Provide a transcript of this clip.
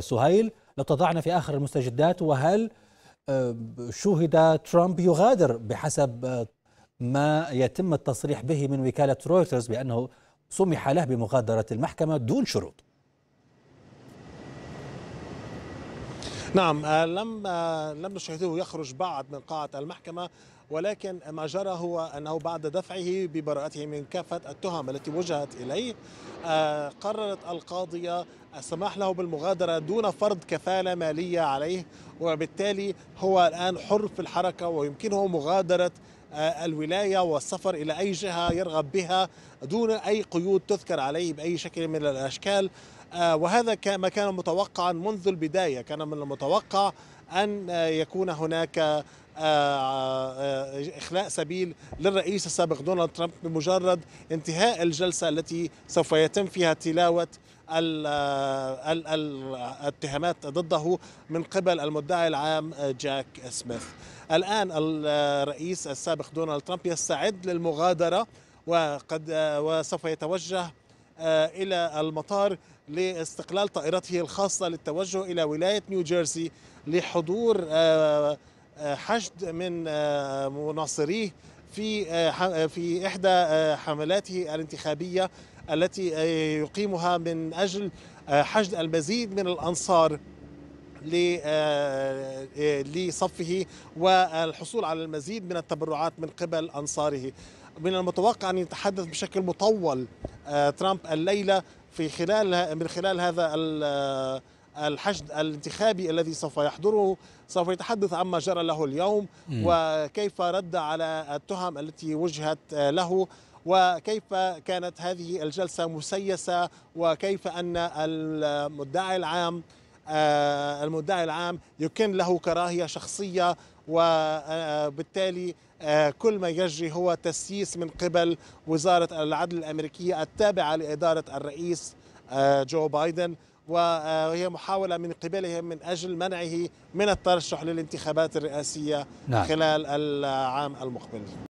سهيل لتضعنا في آخر المستجدات وهل آه، شهد ترامب يغادر بحسب آه، ما يتم التصريح به من وكالة رويترز بأنه سمح له بمغادرة المحكمة دون شروط نعم آه، لم لم نشاهده يخرج بعد من قاعة المحكمة ولكن ما جرى هو أنه بعد دفعه ببراءته من كافة التهم التي وجهت إليه آه، قررت القاضية السماح له بالمغادرة دون فرض كفالة مالية عليه وبالتالي هو الآن حر في الحركة ويمكنه مغادرة آه، الولاية والسفر إلى أي جهة يرغب بها دون أي قيود تذكر عليه بأي شكل من الأشكال آه، وهذا ما كان متوقعا منذ البداية كان من المتوقع أن يكون هناك إخلاء سبيل للرئيس السابق دونالد ترامب بمجرد انتهاء الجلسة التي سوف يتم فيها تلاوة الاتهامات ضده من قبل المدعي العام جاك سميث الآن الرئيس السابق دونالد ترامب يستعد للمغادرة وقد وسوف يتوجه آه، إلى المطار لاستقلال طائرته الخاصة للتوجه إلى ولاية نيوجيرسي لحضور آه، حشد من آه، مناصريه في آه، آه، في احدى حملاته الانتخابيه التي يقيمها من اجل حشد المزيد من الانصار لصفه والحصول على المزيد من التبرعات من قبل انصاره من المتوقع ان يتحدث بشكل مطول ترامب الليله في خلال من خلال هذا الحشد الانتخابي الذي سوف يحضره سوف يتحدث عما جرى له اليوم وكيف رد على التهم التي وجهت له وكيف كانت هذه الجلسة مسيسة وكيف أن المدعي العام آه، المدعي العام يكن له كراهية شخصية وبالتالي آه، آه، كل ما يجري هو تسييس من قبل وزارة العدل الأمريكية التابعة لإدارة الرئيس جو بايدن وهي محاولة من قبلهم من أجل منعه من الترشح للانتخابات الرئاسية نعم. خلال العام المقبل